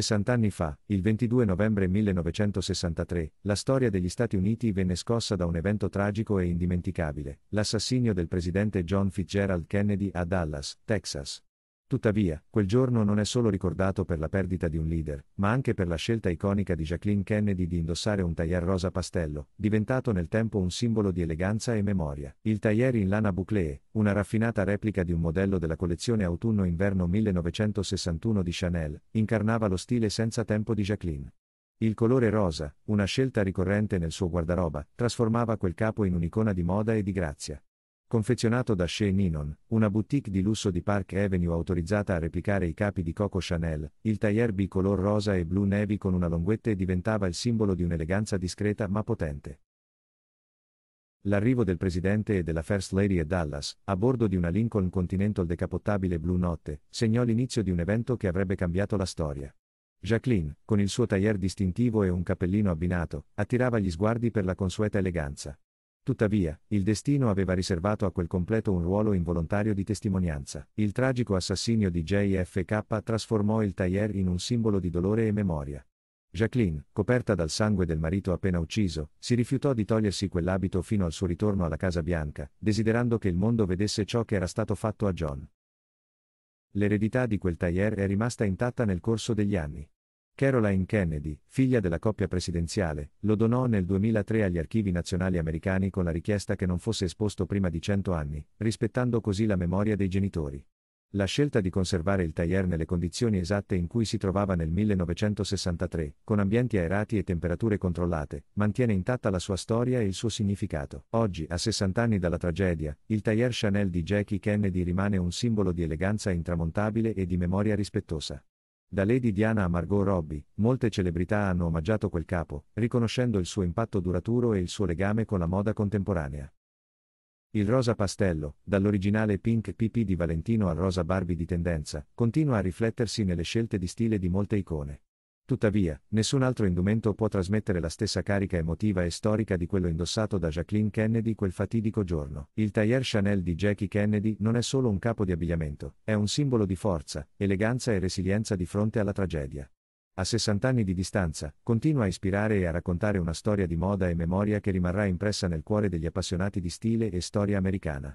60 anni fa, il 22 novembre 1963, la storia degli Stati Uniti venne scossa da un evento tragico e indimenticabile, l'assassinio del presidente John Fitzgerald Kennedy a Dallas, Texas. Tuttavia, quel giorno non è solo ricordato per la perdita di un leader, ma anche per la scelta iconica di Jacqueline Kennedy di indossare un tailleur rosa pastello, diventato nel tempo un simbolo di eleganza e memoria. Il tailleur in lana bouclée, una raffinata replica di un modello della collezione autunno-inverno 1961 di Chanel, incarnava lo stile senza tempo di Jacqueline. Il colore rosa, una scelta ricorrente nel suo guardaroba, trasformava quel capo in un'icona di moda e di grazia confezionato da Shea Ninon, una boutique di lusso di Park Avenue autorizzata a replicare i capi di Coco Chanel, il tailleur bicolor rosa e blu navy con una longuette diventava il simbolo di un'eleganza discreta ma potente. L'arrivo del presidente e della First Lady a Dallas, a bordo di una Lincoln Continental decapottabile blu notte, segnò l'inizio di un evento che avrebbe cambiato la storia. Jacqueline, con il suo tailleur distintivo e un cappellino abbinato, attirava gli sguardi per la consueta eleganza. Tuttavia, il destino aveva riservato a quel completo un ruolo involontario di testimonianza. Il tragico assassinio di JFK trasformò il Tayer in un simbolo di dolore e memoria. Jacqueline, coperta dal sangue del marito appena ucciso, si rifiutò di togliersi quell'abito fino al suo ritorno alla Casa Bianca, desiderando che il mondo vedesse ciò che era stato fatto a John. L'eredità di quel Tayer è rimasta intatta nel corso degli anni. Caroline Kennedy, figlia della coppia presidenziale, lo donò nel 2003 agli archivi nazionali americani con la richiesta che non fosse esposto prima di 100 anni, rispettando così la memoria dei genitori. La scelta di conservare il Tayer nelle condizioni esatte in cui si trovava nel 1963, con ambienti aerati e temperature controllate, mantiene intatta la sua storia e il suo significato. Oggi, a 60 anni dalla tragedia, il Tayer Chanel di Jackie Kennedy rimane un simbolo di eleganza intramontabile e di memoria rispettosa. Da Lady Diana a Margot Robbie, molte celebrità hanno omaggiato quel capo, riconoscendo il suo impatto duraturo e il suo legame con la moda contemporanea. Il rosa pastello, dall'originale Pink PP di Valentino al rosa Barbie di tendenza, continua a riflettersi nelle scelte di stile di molte icone. Tuttavia, nessun altro indumento può trasmettere la stessa carica emotiva e storica di quello indossato da Jacqueline Kennedy quel fatidico giorno. Il tailleur Chanel di Jackie Kennedy non è solo un capo di abbigliamento, è un simbolo di forza, eleganza e resilienza di fronte alla tragedia. A 60 anni di distanza, continua a ispirare e a raccontare una storia di moda e memoria che rimarrà impressa nel cuore degli appassionati di stile e storia americana.